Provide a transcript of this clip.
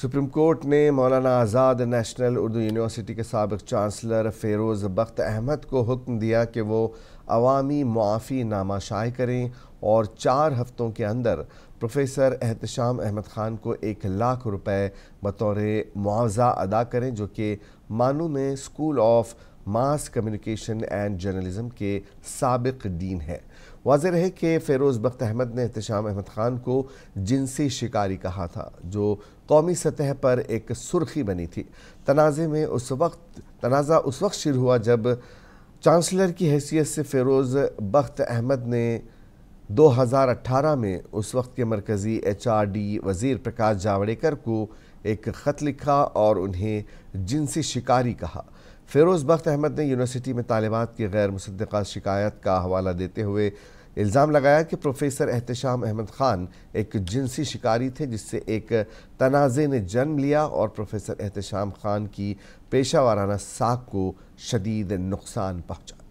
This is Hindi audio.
सुप्रीम कोर्ट ने मौलाना आज़ाद नेशनल उर्दू यूनिवर्सिटी के सबक चांसलर फ़ेरोज़ बख्त अहमद को हुक्म दिया कि वो अवामी मुआफ़ी नामा शाये करें और चार हफ्तों के अंदर प्रोफेसर एहतशाम अहमद ख़ान को एक लाख रुपए बतौर मुआवजा अदा करें जो कि मानू में school of mass communication and journalism के सबक डीन है वाजह रहे कि फ़ेरोज़ बख्त अहमद ने एहतम अहमद ख़ान को जिनसी शिकारी कहा था जो कौमी सतह पर एक सुर्खी बनी थी तनाज़े में उस वक्त तनाज़ा उस वक्त शुरू हुआ जब चांसलर की हैसियत से फ़ेरोज़ बख्त अहमद ने 2018 में उस वक्त के मरकज़ी एच आर डी वज़ीर प्रकाश जावड़ेकर को एक ख़त लिखा और उन्हें जिनसी शिकारी कहा फ़िरोज़ बख्त अहमद ने यूनिवर्सिटी में तालिबात की गैर मुसदा शिकायत का हवाला देते हुए इल्ज़ाम लगाया कि प्रोफेसर एहतशाम अहमद ख़ान एक जिनसी शिकारी थे जिससे एक तनाज़े ने जन्म लिया और प्रोफेसर एहतशाम ख़ान की पेशा वाराना साख को शदीद नुकसान पहुँचा